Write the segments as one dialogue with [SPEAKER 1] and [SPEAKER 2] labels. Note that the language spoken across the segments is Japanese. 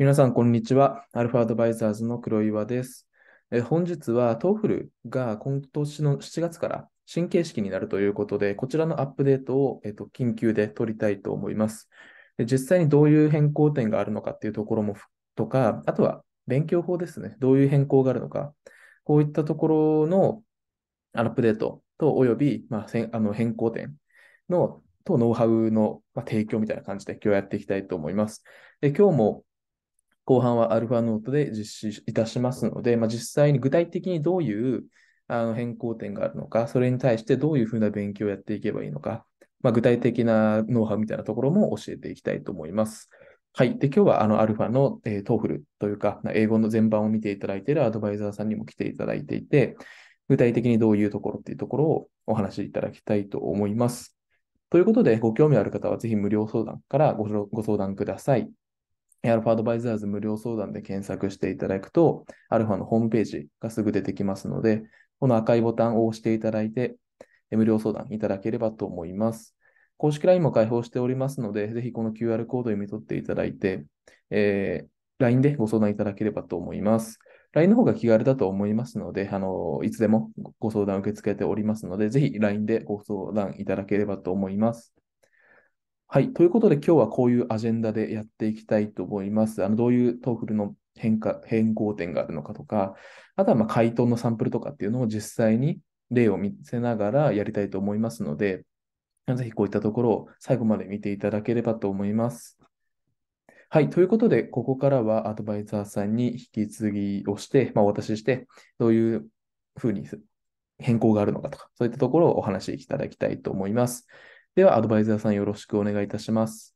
[SPEAKER 1] 皆さん、こんにちは。アルファアドバイザーズの黒岩です。え本日はトーフルが今年の7月から新形式になるということで、こちらのアップデートを、えっと、緊急で取りたいと思います。実際にどういう変更点があるのかっていうところもとか、あとは勉強法ですね。どういう変更があるのか。こういったところのアップデートと、および、まあ、あの変更点のとノウハウの提供みたいな感じで今日やっていきたいと思います。で今日も後半はアルファノートで実施いたしますので、まあ、実際に具体的にどういうあの変更点があるのか、それに対してどういうふうな勉強をやっていけばいいのか、まあ、具体的なノウハウみたいなところも教えていきたいと思います。はい。で、今日はあのアルファの、えー、トーフルというか、英語の全般を見ていただいているアドバイザーさんにも来ていただいていて、具体的にどういうところっていうところをお話しいただきたいと思います。ということで、ご興味ある方はぜひ無料相談からご相談ください。アルファアドバイザーズ無料相談で検索していただくと、アルファのホームページがすぐ出てきますので、この赤いボタンを押していただいて、無料相談いただければと思います。公式 LINE も開放しておりますので、ぜひこの QR コードを読み取っていただいて、えー、LINE でご相談いただければと思います。LINE の方が気軽だと思いますので、あのいつでもご相談を受け付けておりますので、ぜひ LINE でご相談いただければと思います。はい。ということで、今日はこういうアジェンダでやっていきたいと思います。あの、どういうトークルの変化、変更点があるのかとか、あとはま回答のサンプルとかっていうのを実際に例を見せながらやりたいと思いますので、ぜひこういったところを最後まで見ていただければと思います。はい。ということで、ここからはアドバイザーさんに引き継ぎをして、まあ、お渡しして、どういうふうに変更があるのかとか、そういったところをお話しいただきたいと思います。では、アドバイザーさんよろしくお願いいたします。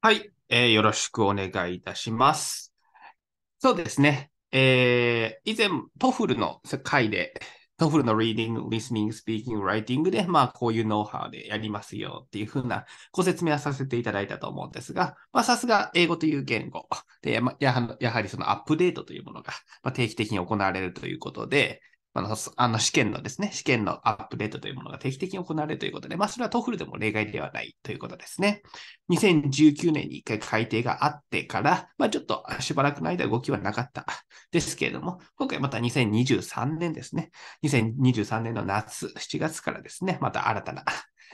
[SPEAKER 2] はい、えー、よろしくお願いいたします。そうですね。えー、以前、トフルの世界で、トフルのリーディング、リスニング、スピーキング、ライティングで、まあ、こういうノウハウでやりますよっていうふうなご説明はさせていただいたと思うんですが、まあ、さすが英語という言語で、まあ、やはりそのアップデートというものが、ま定期的に行われるということで、あの、あの試験のですね、試験のアップデートというものが定期的に行われるということで、まあ、それはトフルでも例外ではないということですね。2019年に一回改定があってから、まあ、ちょっとしばらくの間動きはなかったですけれども、今回また2023年ですね、2023年の夏、7月からですね、また新たな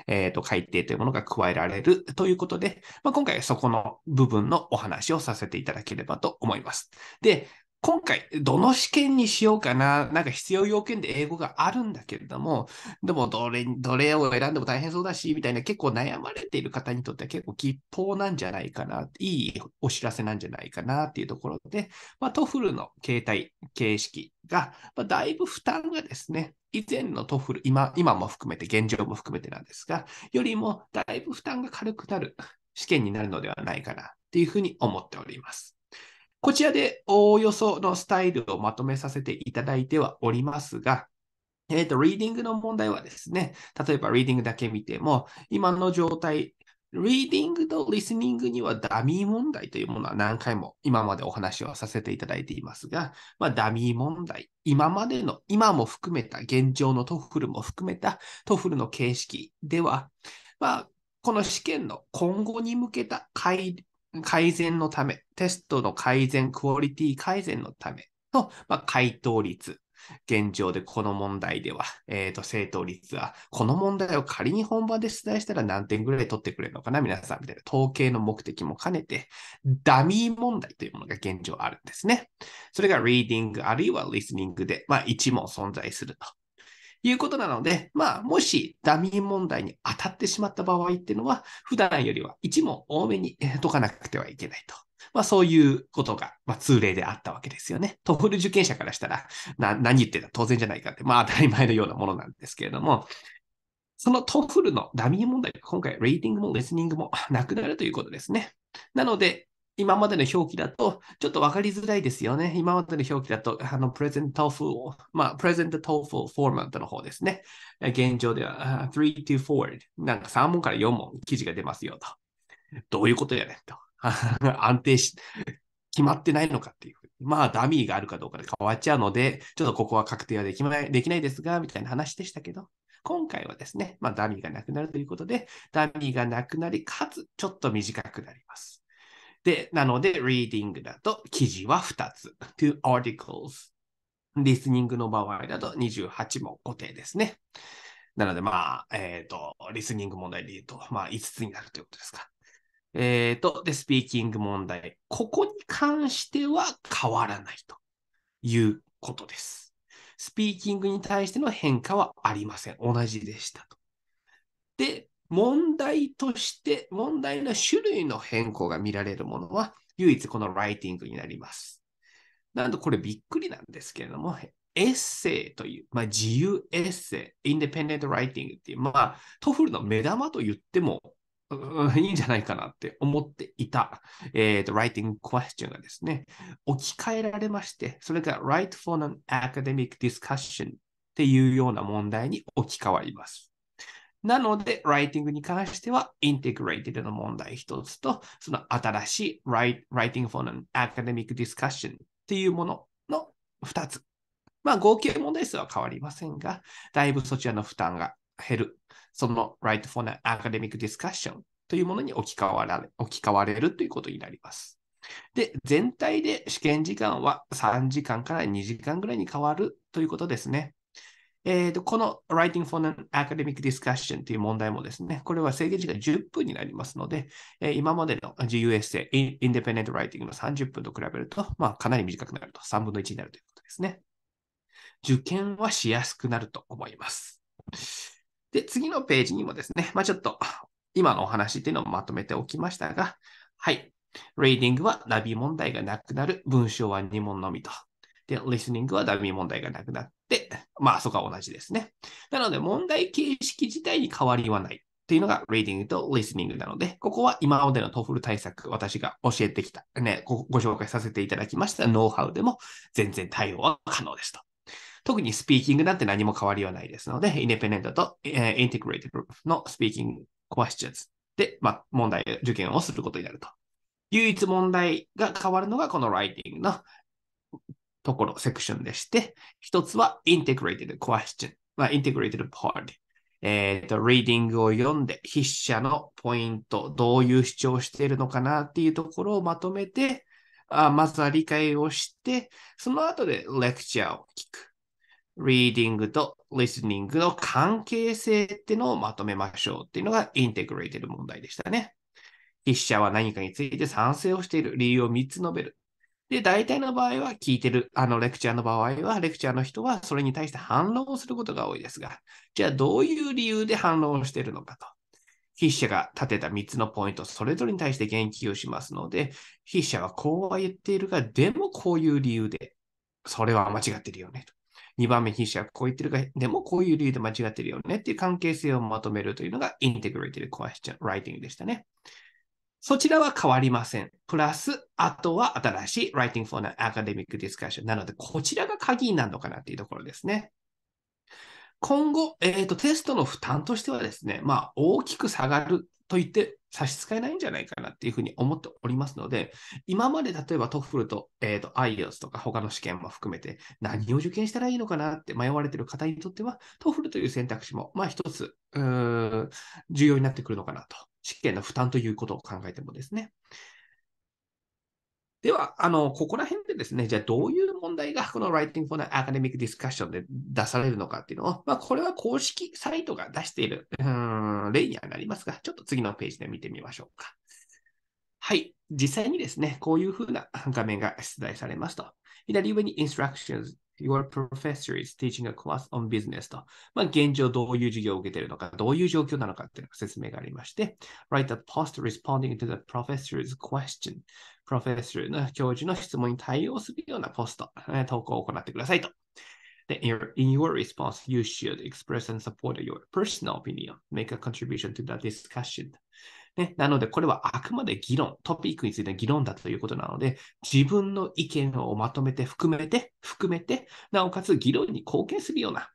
[SPEAKER 2] えっ、ー、と、改定というものが加えられるということで、まあ、今回はそこの部分のお話をさせていただければと思います。で、今回、どの試験にしようかな、なんか必要要件で英語があるんだけれども、でもどれ、どれを選んでも大変そうだし、みたいな結構悩まれている方にとっては結構吉報なんじゃないかな、いいお知らせなんじゃないかなっていうところで、まあ、トフルの形態、形式が、まあ、だいぶ負担がですね、以前のトフル、今、今も含めて、現状も含めてなんですが、よりもだいぶ負担が軽くなる試験になるのではないかなっていうふうに思っております。こちらでおおよそのスタイルをまとめさせていただいてはおりますが、えっ、ー、と、リーディングの問題はですね、例えばリーディングだけ見ても、今の状態、リーディングとリスニングにはダミー問題というものは何回も今までお話をさせていただいていますが、まあ、ダミー問題、今までの、今も含めた、現状のトフルも含めたトフルの形式では、まあ、この試験の今後に向けた改改善のため、テストの改善、クオリティ改善のための、まあ、回答率。現状でこの問題では、えっ、ー、と、正答率は、この問題を仮に本番で出題したら何点ぐらい取ってくれるのかな、皆さんみたいな統計の目的も兼ねて、ダミー問題というものが現状あるんですね。それがリーディング、あるいはリスニングで、まあ、1問存在すると。いうことなので、まあ、もしダミー問題に当たってしまった場合っていうのは、普段よりは1問多めに解かなくてはいけないと。まあ、そういうことが、まあ、通例であったわけですよね。トフル受験者からしたら、な、何言ってた当然じゃないかって、まあ、当たり前のようなものなんですけれども、そのトフルのダミー問題今回、レーティングもレスニングもなくなるということですね。なので、今までの表記だと、ちょっとわかりづらいですよね。今までの表記だと、あの、present t o l まあ、present t o ー f l format の方ですね。現状では、3 to 4、なんか3問から4問記事が出ますよと。どういうことやねんと。安定し、決まってないのかっていう。まあ、ダミーがあるかどうかで変わっちゃうので、ちょっとここは確定はできない、できないですが、みたいな話でしたけど、今回はですね、まあ、ダミーがなくなるということで、ダミーがなくなり、かつ、ちょっと短くなります。で、なので、reading だと記事は2つ。two articles。リスニングの場合だと28問固定ですね。なので、まあ、えっ、ー、と、リスニング問題で言うと、まあ、5つになるということですか。えっ、ー、と、で、スピーキング問題。ここに関しては変わらないということです。スピーキングに対しての変化はありません。同じでしたと。で、問題として、問題の種類の変更が見られるものは、唯一このライティングになります。なんとこれびっくりなんですけれども、エッセイという、まあ、自由エッセイ、インデペンデントライティングっていう、まあ、トフルの目玉と言っても、いいんじゃないかなって思っていた、えっ、ー、と、ライティングクエスチョンがですね、置き換えられまして、それが Write for an Academic Discussion っていうような問題に置き換わります。なので、ライティングに関しては、インテグレイティドの問題一つと、その新しいライティングフォーのアカデミックディスカッションっていうものの二つ。まあ、合計問題数は変わりませんが、だいぶそちらの負担が減る。その Right for an Academic Discussion というものに置き換わられ置き換われるということになります。で、全体で試験時間は3時間から2時間ぐらいに変わるということですね。えーと、この Writing for an Academic Discussion という問題もですね、これは制限時間10分になりますので、えー、今までの GUSA、i n d イ、p ンデペンデント・ライティングの30分と比べると、まあ、かなり短くなると、3分の1になるということですね。受験はしやすくなると思います。で、次のページにもですね、まあ、ちょっと今のお話っていうのをまとめておきましたが、はい。レーディングはナビ問題がなくなる。文章は2問のみと。で、リスニングはラビー問題がなくなっで、まあ、そこは同じですね。なので、問題形式自体に変わりはない。っていうのが reading と listening なので、ここは今までの TOEFL 対策、私が教えてきた、ね、ごご紹介させていただきましたノウハウでも全然対応は可能ですと。特にスピーキングなんて何も変わりはないですので、インデペネントと、えー、インテグレーティブのスピーキングコアシチューズで、まあ、問題、受験をすることになると。唯一問題が変わるのがこのライティングの、ところ、セクションでして、一つは integrated question、まあ、integrated part。えっ、ー、と、リーディングを読んで、筆者のポイント、どういう主張しているのかなっていうところをまとめて、あまずは理解をして、その後でレクチャーを聞く。リーディングとリスニングの関係性ってのをまとめましょうっていうのがインテグレーテル問題でしたね。筆者は何かについて賛成をしている理由を3つ述べる。で、大体の場合は聞いてる、あの、レクチャーの場合は、レクチャーの人はそれに対して反論をすることが多いですが、じゃあどういう理由で反論をしているのかと。筆者が立てた3つのポイント、それぞれに対して言及をしますので、筆者はこうは言っているが、でもこういう理由で、それは間違ってるよねと。2番目、筆者はこう言ってるが、でもこういう理由で間違ってるよねっていう関係性をまとめるというのが、インテグレーティブ・クエスチョン・ライティングでしたね。そちらは変わりません。プラス、あとは新しい Writing for an Academic Discussion なので、こちらが鍵になるのかなっていうところですね。今後、えーと、テストの負担としてはですね、まあ、大きく下がると言って差し支えないんじゃないかなっていうふうに思っておりますので、今まで例えば t o ル f l と,、えー、と IELTS とか他の試験も含めて何を受験したらいいのかなって迷われている方にとっては t o ル f l という選択肢もまあ一つ重要になってくるのかなと。試験の負担ということを考えてもですね。では、あの、ここら辺でですね、じゃあどういう問題がこの Writing for an Academic Discussion で出されるのかっていうのを、まあ、これは公式サイトが出している、うん、例にはなりますが、ちょっと次のページで見てみましょうか。はい。実際にですね、こういうふうな画面が出題されますと。左上に instructions your professor is teaching a class on business と、まあ、現状どういう授業を受けているのか、どういう状況なのかっていう説明がありまして、write a post responding to the professor's question. your in your response, you should express and support your personal opinion, make a contribution to the discussion. ね、なので、これはあくまで議論、トピックについての議論だということなので、自分の意見をまとめて、含めて、含めて、なおかつ議論に貢献するような、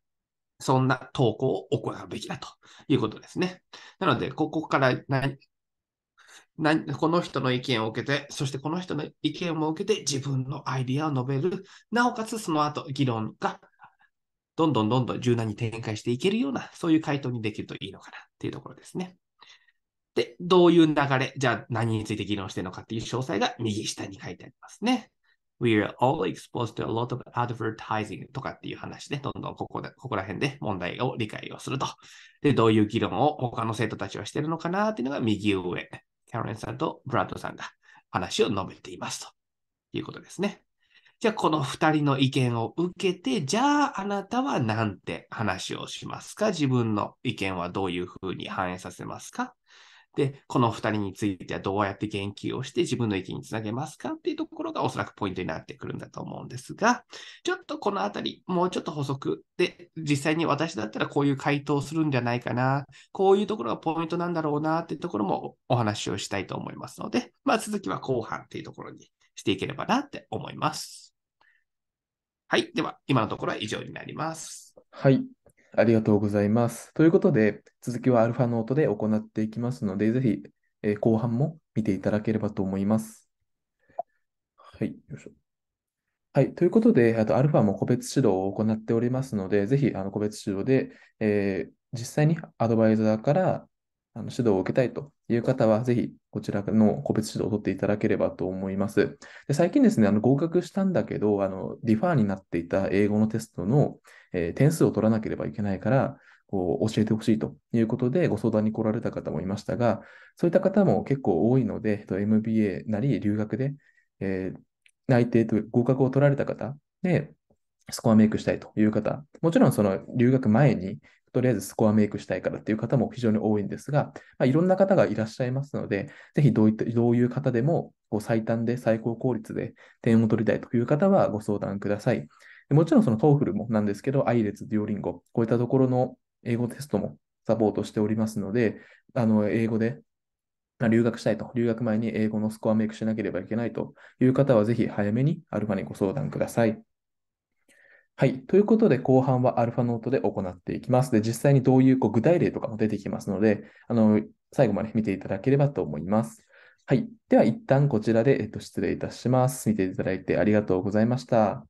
[SPEAKER 2] そんな投稿を行うべきだということですね。なので、ここからこの人の意見を受けて、そしてこの人の意見を受けて自分のアイディアを述べる。なおかつその後、議論がどんどんどんどん柔軟に展開していけるような、そういう回答にできるといいのかなっていうところですね。で、どういう流れ、じゃあ何について議論してるのかっていう詳細が右下に書いてありますね。We are all exposed to a lot of advertising とかっていう話で、どんどんここで、ここら辺で問題を理解をすると。で、どういう議論を他の生徒たちはしてるのかなっていうのが右上。キャロンさんとブラッドさんが話を述べていますということですね。じゃあ、この二人の意見を受けて、じゃあ、あなたは何て話をしますか自分の意見はどういうふうに反映させますかで、この2人についてはどうやって言及をして自分の意見につなげますかっていうところがおそらくポイントになってくるんだと思うんですが、ちょっとこのあたり、もうちょっと補足で、実際に私だったらこういう回答をするんじゃないかな、こういうところがポイントなんだろうなっていうところもお話をしたいと思いますので、まあ、続きは後半っていうところにしていければなって思います。はい。では、今のところは以上になります。
[SPEAKER 1] はい。ありがとうございます。ということで、続きはアルファノートで行っていきますので、ぜひ、えー後半も見ていただければと思います。はい、よいしょ。はい、ということで、あとアルファも個別指導を行っておりますので、ぜひあの個別指導で、えー実際にアドバイザーからあの指導を受けたいという方は、ぜひこちらの個別指導を取っていただければと思います。で最近ですね、あの合格したんだけど、あのディファーになっていた英語のテストの、えー、点数を取らなければいけないから、こう教えてほしいということでご相談に来られた方もいましたが、そういった方も結構多いので、MBA なり留学で、えー、内定と合格を取られた方で、スコアメイクしたいという方、もちろんその留学前にとりあえずスコアメイクしたいからっていう方も非常に多いんですが、まあ、いろんな方がいらっしゃいますので、ぜひどういったどういう方でもこう最短で最高効率で点を取りたいという方はご相談ください。でもちろんその TOEFL もなんですけど、i イレ t s デュオリンゴ、こういったところの英語テストもサポートしておりますので、あの英語で留学したいと、留学前に英語のスコアメイクしなければいけないという方は、ぜひ早めにアルバにご相談ください。はい。ということで、後半はアルファノートで行っていきます。で、実際にどういうこう具体例とかも出てきますので、あの、最後まで見ていただければと思います。はい。では、一旦こちらで、えっと、失礼いたします。見ていただいてありがとうございました。